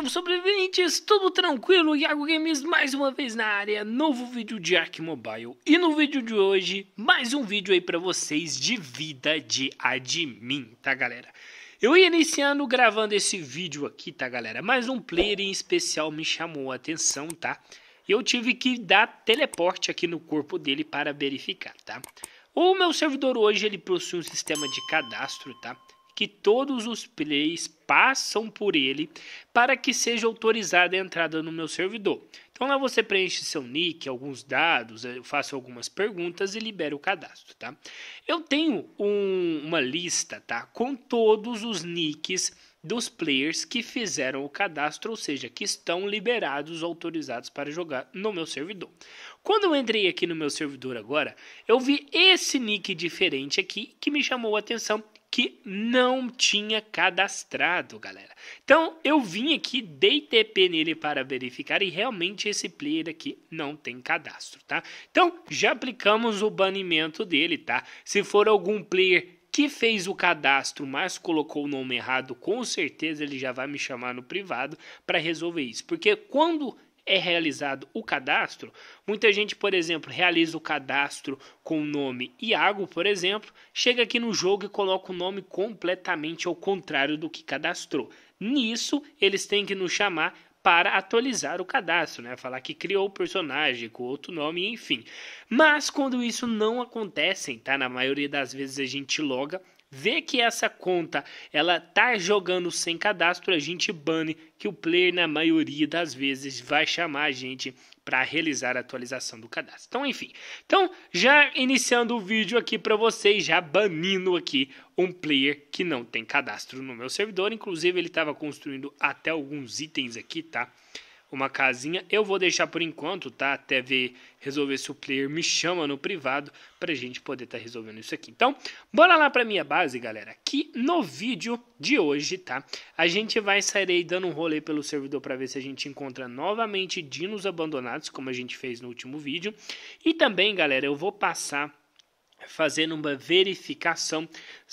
Salve sobreviventes, tudo tranquilo? Iago Games mais uma vez na área, novo vídeo de Ark Mobile. E no vídeo de hoje, mais um vídeo aí para vocês de vida de admin, tá galera? Eu ia iniciando gravando esse vídeo aqui, tá galera? Mas um player em especial me chamou a atenção, tá? E Eu tive que dar teleporte aqui no corpo dele para verificar, tá? O meu servidor hoje ele possui um sistema de cadastro, tá? que todos os plays passam por ele para que seja autorizada a entrada no meu servidor. Então lá você preenche seu nick, alguns dados, eu faço algumas perguntas e libera o cadastro, tá? Eu tenho um, uma lista, tá, com todos os nicks dos players que fizeram o cadastro, ou seja, que estão liberados, autorizados para jogar no meu servidor. Quando eu entrei aqui no meu servidor agora, eu vi esse nick diferente aqui que me chamou a atenção que não tinha cadastrado, galera. Então eu vim aqui, dei TP nele para verificar e realmente esse player aqui não tem cadastro, tá? Então já aplicamos o banimento dele, tá? Se for algum player que fez o cadastro, mas colocou o nome errado, com certeza ele já vai me chamar no privado para resolver isso, porque quando é realizado o cadastro, muita gente, por exemplo, realiza o cadastro com o nome Iago, por exemplo, chega aqui no jogo e coloca o nome completamente ao contrário do que cadastrou. Nisso, eles têm que nos chamar para atualizar o cadastro, né? Falar que criou o personagem com outro nome, enfim. Mas quando isso não acontece, tá? Na maioria das vezes a gente loga vê que essa conta ela tá jogando sem cadastro, a gente bane que o player na maioria das vezes vai chamar a gente para realizar a atualização do cadastro. Então, enfim. Então, já iniciando o vídeo aqui para vocês, já banindo aqui um player que não tem cadastro no meu servidor, inclusive ele estava construindo até alguns itens aqui, tá? uma casinha. Eu vou deixar por enquanto, tá? Até ver resolver se o player me chama no privado pra gente poder estar tá resolvendo isso aqui. Então, bora lá pra minha base, galera. Que no vídeo de hoje, tá? A gente vai sair aí dando um rolê pelo servidor para ver se a gente encontra novamente dinos abandonados, como a gente fez no último vídeo. E também, galera, eu vou passar fazendo uma verificação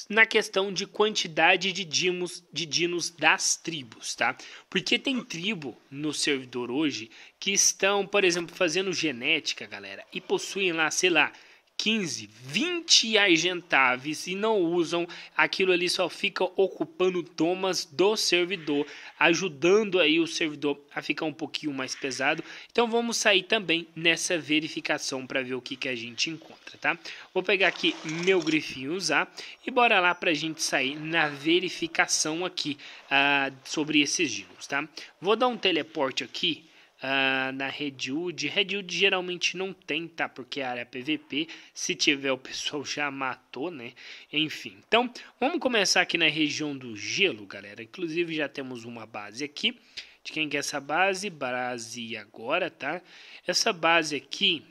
na questão de quantidade de dinos, de dinos das tribos, tá? Porque tem tribo no servidor hoje que estão, por exemplo, fazendo genética, galera, e possuem lá, sei lá, 15, 20 agentáveis e não usam, aquilo ali só fica ocupando tomas do servidor, ajudando aí o servidor a ficar um pouquinho mais pesado. Então vamos sair também nessa verificação para ver o que, que a gente encontra, tá? Vou pegar aqui meu grifinho usar e bora lá para a gente sair na verificação aqui ah, sobre esses dinos, tá? Vou dar um teleporte aqui uh, na Redwood. Redwood geralmente não tem, tá? Porque é área PVP. Se tiver, o pessoal já matou, né? Enfim, então vamos começar aqui na região do gelo, galera. Inclusive já temos uma base aqui. De quem que é essa base? Base agora, tá? Essa base aqui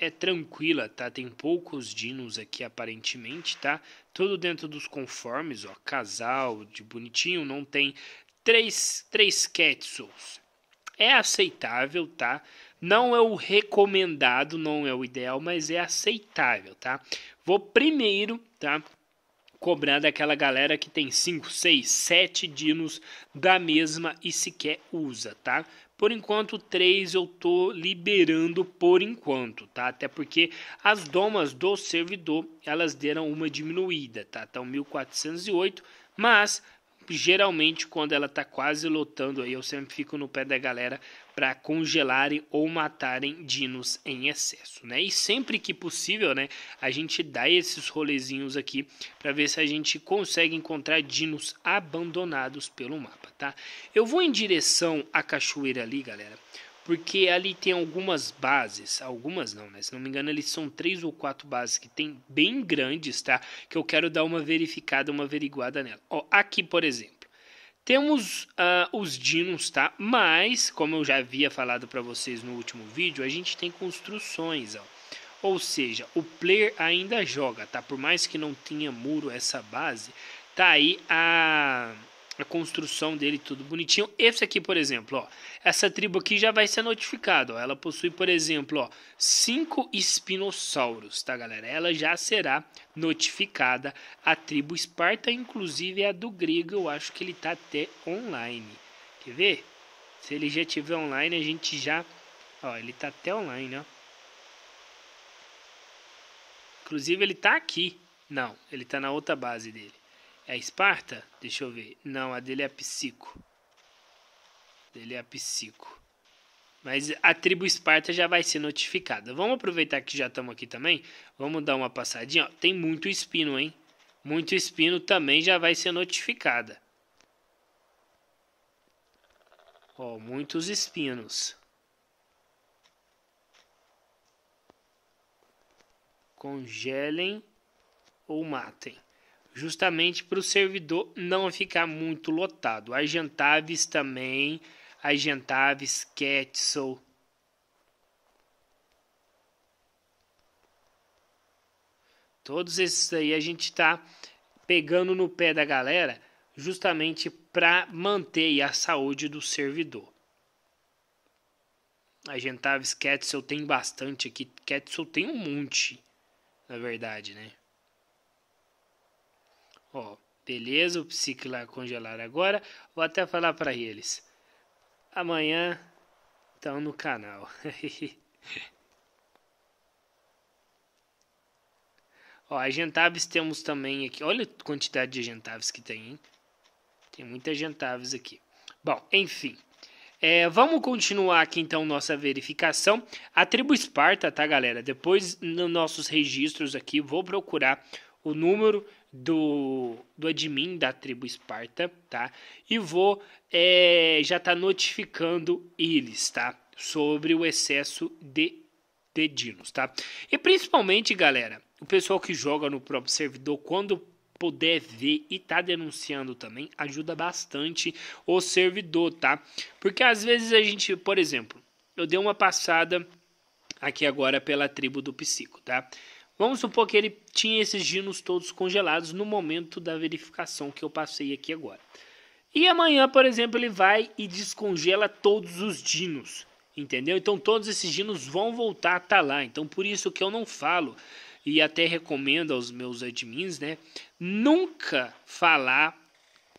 é tranquila, tá? Tem poucos dinos aqui aparentemente, tá? Tudo dentro dos conformes, ó, casal, de bonitinho, não tem três, três Quetzals. É aceitável, tá? Não é o recomendado, não é o ideal, mas é aceitável, tá? Vou primeiro, tá? Cobrar daquela galera que tem 5, 6, 7 dinos da mesma e sequer usa, tá? Por enquanto, três eu tô liberando por enquanto, tá? Até porque as domas do servidor, elas deram uma diminuída, tá? Então, 1408, mas geralmente quando ela tá quase lotando aí, eu sempre fico no pé da galera para congelarem ou matarem dinos em excesso, né? E sempre que possível, né, a gente dá esses rolezinhos aqui para ver se a gente consegue encontrar dinos abandonados pelo mapa, tá? Eu vou em direção à cachoeira ali, galera porque ali tem algumas bases, algumas não, né? Se não me engano, eles são três ou quatro bases que tem bem grandes, tá? Que eu quero dar uma verificada, uma averiguada nela. Ó, aqui, por exemplo, temos uh, os dinos, tá? Mas, como eu já havia falado para vocês no último vídeo, a gente tem construções, ó. Ou seja, o player ainda joga, tá? Por mais que não tenha muro essa base, tá aí a a construção dele tudo bonitinho. Esse aqui, por exemplo, ó, essa tribo aqui já vai ser notificada. Ó, ela possui, por exemplo, ó, cinco espinossauros, tá, galera? Ela já será notificada. A tribo Esparta, inclusive, é a do grego. Eu acho que ele tá até online. Quer ver? Se ele já estiver online, a gente já... Ó, ele tá até online, ó. Inclusive, ele tá aqui. Não, ele tá na outra base dele. É Esparta? Deixa eu ver. Não, a dele é Psico. Dele é Psico. Mas a tribo Esparta já vai ser notificada. Vamos aproveitar que já estamos aqui também. Vamos dar uma passadinha. Ó, tem muito espino, hein? Muito espino também já vai ser notificada. Ó, muitos espinos. Congelem ou matem justamente para o servidor não ficar muito lotado. As jantaves também, as jantaves Ketzel. Todos esses aí a gente está pegando no pé da galera justamente para manter a saúde do servidor. A Gentavis Ketzel tem bastante aqui. Ketzel tem um monte, na verdade, né? Ó, beleza, o psique lá congelar agora. Vou até falar para eles. Amanhã estão no canal. Ó, a Gentaves temos também aqui. Olha a quantidade de Gentaves que tem, hein? Tem muita Gentaves aqui. Bom, enfim. É, vamos continuar aqui então nossa verificação. A tribo Esparta, tá, galera? Depois nos nossos registros aqui, vou procurar o número do, do admin da tribo Esparta, tá? E vou é, já tá notificando eles, tá? Sobre o excesso de, de dinos, tá? E principalmente, galera, o pessoal que joga no próprio servidor, quando puder ver e tá denunciando também, ajuda bastante o servidor, tá? Porque às vezes a gente, por exemplo, eu dei uma passada aqui agora pela tribo do psico, tá? Vamos supor que ele tinha esses dinos todos congelados no momento da verificação que eu passei aqui agora. E amanhã, por exemplo, ele vai e descongela todos os dinos, entendeu? Então todos esses dinos vão voltar a estar tá lá. Então por isso que eu não falo e até recomendo aos meus admins, né, nunca falar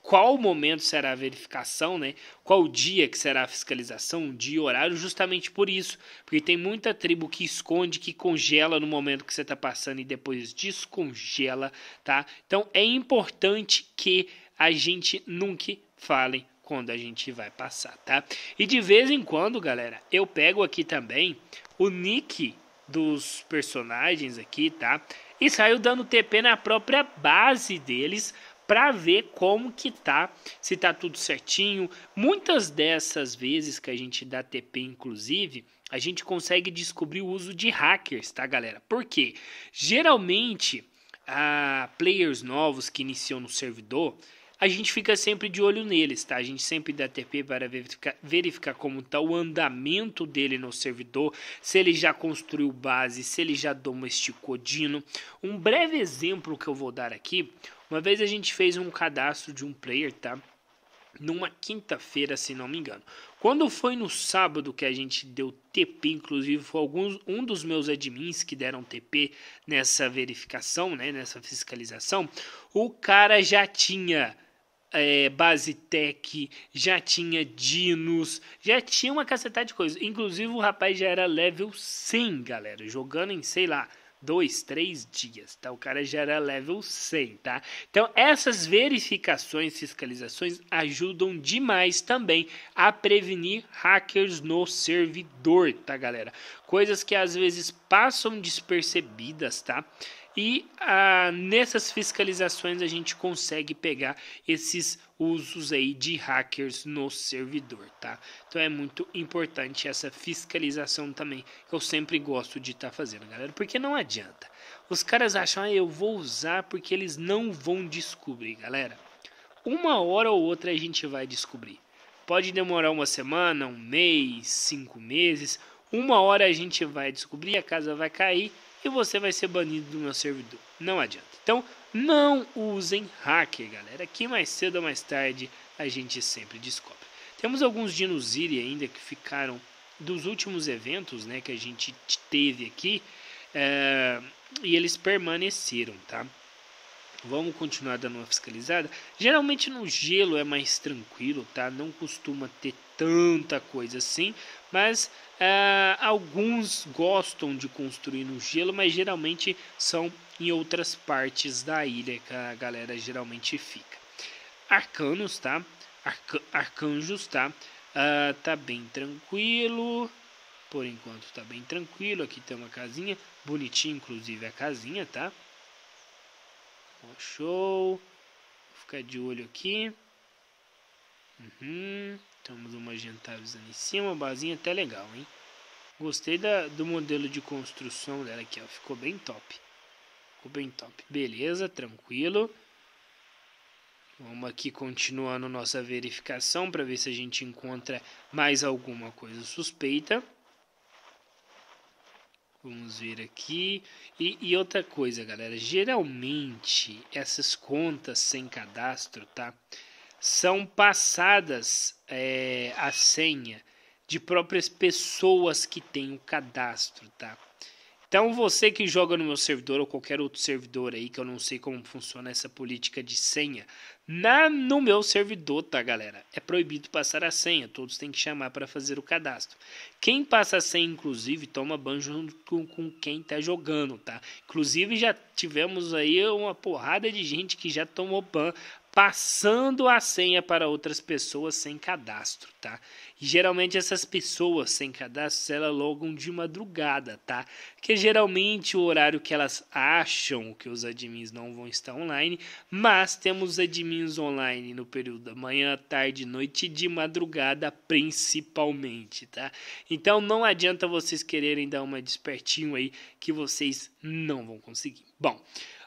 qual momento será a verificação, né? Qual dia que será a fiscalização, dia dia, horário, justamente por isso, porque tem muita tribo que esconde, que congela no momento que você está passando e depois descongela, tá? Então é importante que a gente nunca fale quando a gente vai passar, tá? E de vez em quando, galera, eu pego aqui também o nick dos personagens aqui, tá? E saio dando TP na própria base deles para ver como que tá, se tá tudo certinho. Muitas dessas vezes que a gente dá TP, inclusive, a gente consegue descobrir o uso de hackers, tá, galera? Porque geralmente a ah, players novos que iniciam no servidor, a gente fica sempre de olho neles, tá? A gente sempre dá TP para verificar, verificar como está o andamento dele no servidor, se ele já construiu base, se ele já domesticou Dino. Um breve exemplo que eu vou dar aqui, uma vez a gente fez um cadastro de um player, tá? numa quinta-feira, se não me engano. Quando foi no sábado que a gente deu TP, inclusive foi alguns um dos meus admins que deram TP nessa verificação, né, nessa fiscalização, o cara já tinha é, Base Tech, já tinha Dinos, já tinha uma cacetada de coisas. Inclusive o rapaz já era level 100, galera, jogando em, sei lá, dois, três dias, tá? O cara já era level 100, tá? Então, essas verificações, fiscalizações ajudam demais também a prevenir hackers no servidor, tá, galera? Coisas que às vezes passam despercebidas, tá? e ah, nessas fiscalizações a gente consegue pegar esses usos aí de hackers no servidor, tá? Então é muito importante essa fiscalização também, que eu sempre gosto de estar tá fazendo, galera, porque não adianta. Os caras acham, ah, eu vou usar porque eles não vão descobrir, galera. Uma hora ou outra a gente vai descobrir. Pode demorar uma semana, um mês, cinco meses. Uma hora a gente vai descobrir, a casa vai cair e você vai ser banido do meu servidor. Não adianta. Então, não usem hacker, galera, que mais cedo ou mais tarde a gente sempre descobre. Temos alguns Dinuziri ainda que ficaram dos últimos eventos né, que a gente teve aqui é, e eles permaneceram, tá? Vamos continuar dando uma fiscalizada. Geralmente no gelo é mais tranquilo, tá? Não costuma ter tanta coisa assim, mas eh, alguns gostam de construir no gelo, mas geralmente são em outras partes da ilha que a galera geralmente fica. Arcanos, tá? Arca arcanjos, tá? Ah, tá bem tranquilo. Por enquanto tá bem tranquilo. Aqui tem uma casinha. Bonitinha, inclusive, a casinha, tá? Show. Vou ficar de olho aqui. Uhum, temos uma jantares em cima, uma basinha até legal, hein? Gostei da, do modelo de construção dela aqui, ó. Ficou bem top. Ficou bem top. Beleza, tranquilo. Vamos aqui continuando nossa verificação para ver se a gente encontra mais alguma coisa suspeita. Vamos ver aqui. E, e, outra coisa, galera. Geralmente, essas contas sem cadastro, tá? são passadas é, a senha de próprias pessoas que têm o cadastro, tá? Então você que joga no meu servidor ou qualquer outro servidor aí que eu não sei como funciona essa política de senha, na no meu servidor, tá, galera? É proibido passar a senha, todos têm que chamar para fazer o cadastro. Quem passa a senha inclusive toma banho junto com, com quem tá jogando, tá? Inclusive já tivemos aí uma porrada de gente que já tomou ban passando a senha para outras pessoas sem cadastro, tá? E geralmente essas pessoas sem cadastro, elas logam de madrugada, tá? Que geralmente o horário que elas acham que os admins não vão estar online, mas temos admins online no período da manhã, tarde, noite e de madrugada principalmente, tá? Então não adianta vocês quererem dar uma despertinho aí que vocês não vão conseguir. Bom,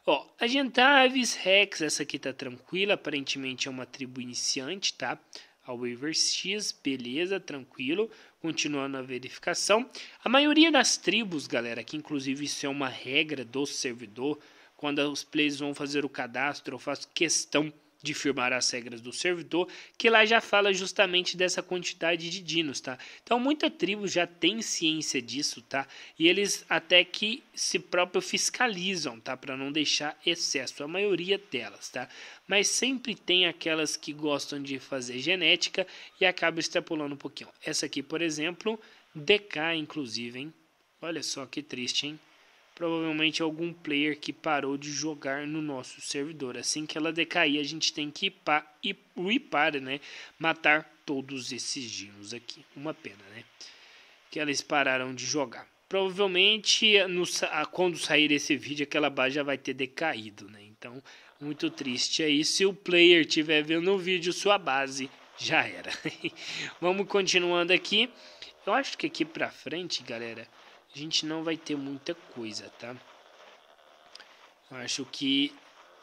Ó, a Gentavis tá, Rex, essa aqui tá tranquila, aparentemente é uma tribo iniciante, tá? A Weaver X, beleza, tranquilo. Continuando a verificação. A maioria das tribos, galera, que inclusive isso é uma regra do servidor, quando os players vão fazer o cadastro, eu faço questão de firmar as regras do servidor, que lá já fala justamente dessa quantidade de dinos, tá? Então muita tribo já tem ciência disso, tá? E eles até que se próprio fiscalizam, tá? Para não deixar excesso, a maioria delas, tá? Mas sempre tem aquelas que gostam de fazer genética e acaba extrapolando um pouquinho. Essa aqui, por exemplo, DK inclusive, hein? Olha só que triste, hein? provavelmente algum player que parou de jogar no nosso servidor. Assim que ela decair, a gente tem que ir para né? Matar todos esses dinos aqui. Uma pena, né? Que elas pararam de jogar. Provavelmente, no, quando sair esse vídeo, aquela base já vai ter decaído, né? Então, muito triste aí. Se o player estiver vendo o vídeo, sua base já era. Vamos continuando aqui. Eu acho que aqui pra frente, galera a gente não vai ter muita coisa, tá? Eu acho que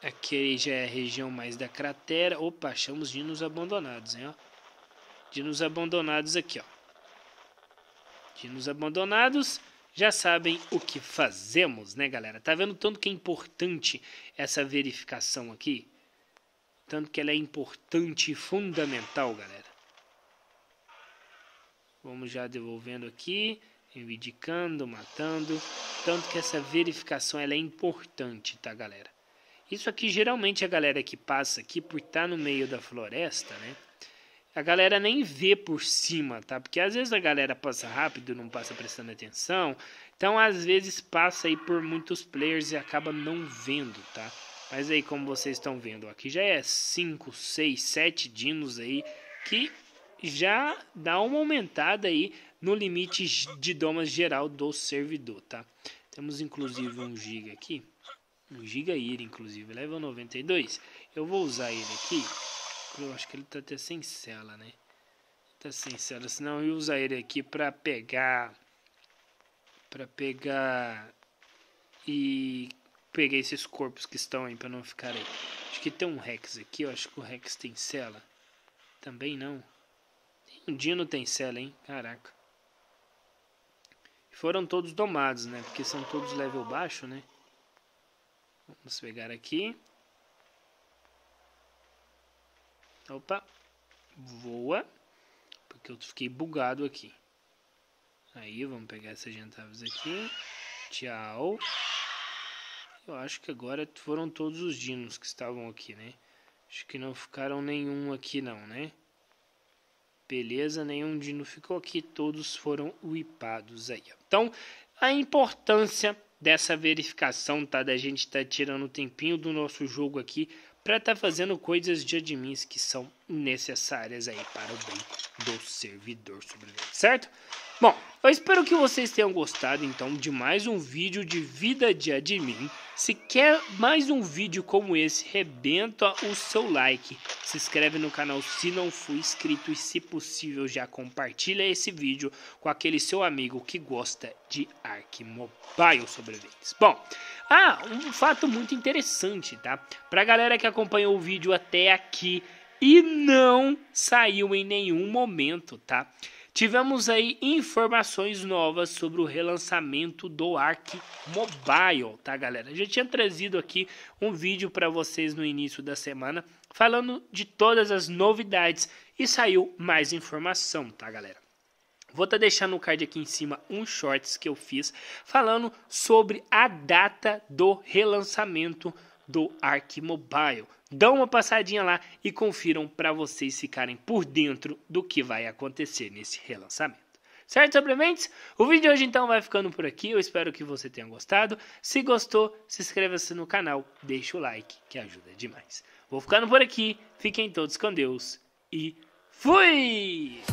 aqui já é a região mais da cratera. Opa, achamos dinos abandonados, hein? Ó. Dinos abandonados aqui, ó. Dinos abandonados já sabem o que fazemos, né, galera? Tá vendo tanto que é importante essa verificação aqui? Tanto que ela é importante e fundamental, galera. Vamos já devolvendo aqui reivindicando, matando, tanto que essa verificação ela é importante, tá, galera? Isso aqui geralmente a galera que passa aqui por estar tá no meio da floresta, né? A galera nem vê por cima, tá? Porque às vezes a galera passa rápido, não passa prestando atenção. Então, às vezes passa aí por muitos players e acaba não vendo, tá? Mas aí, como vocês estão vendo, aqui já é 5, 6, 7 dinos aí que já dá uma aumentada aí no limite de domas geral do servidor, tá? Temos inclusive um giga aqui, um giga ir inclusive, level 92. Eu vou usar ele aqui, eu acho que ele tá até sem cela, né? Tá sem cela, senão eu ia usar ele aqui para pegar para pegar e pegar esses corpos que estão aí para não ficar aí. Acho que tem um Rex aqui, eu acho que o Rex tem cela. Também não. Um Dino tem cela, hein? Caraca. Foram todos domados, né? Porque são todos level baixo, né? Vamos pegar aqui. Opa. Voa. Porque eu fiquei bugado aqui. Aí, vamos pegar essas jantaves aqui. Tchau. Eu acho que agora foram todos os dinos que estavam aqui, né? Acho que não ficaram nenhum aqui não, né? Beleza, nenhum dino ficou aqui, todos foram whipados aí. Então, a importância dessa verificação, tá? Da gente estar tá tirando o tempinho do nosso jogo aqui para estar tá fazendo coisas de admins que são necessárias aí para o bem do servidor sobrevivente, certo? Bom, eu espero que vocês tenham gostado então de mais um vídeo de vida de admin. Se quer mais um vídeo como esse, rebenta o seu like, se inscreve no canal se não for inscrito e se possível já compartilha esse vídeo com aquele seu amigo que gosta de Ark Mobile sobreviventes. Bom, ah, um fato muito interessante, tá? Pra galera que acompanhou o vídeo até aqui e não saiu em nenhum momento, tá? Tivemos aí informações novas sobre o relançamento do Ark Mobile, tá, galera? já tinha trazido aqui um vídeo para vocês no início da semana falando de todas as novidades e saiu mais informação, tá, galera? Vou estar tá deixando no card aqui em cima um shorts que eu fiz falando sobre a data do relançamento do Ark Mobile. Dão uma passadinha lá e confiram para vocês ficarem por dentro do que vai acontecer nesse relançamento. Certo, suplementos? O vídeo de hoje então vai ficando por aqui. Eu espero que você tenha gostado. Se gostou, se inscreva-se no canal, deixa o like que ajuda demais. Vou ficando por aqui. Fiquem todos com Deus e fui!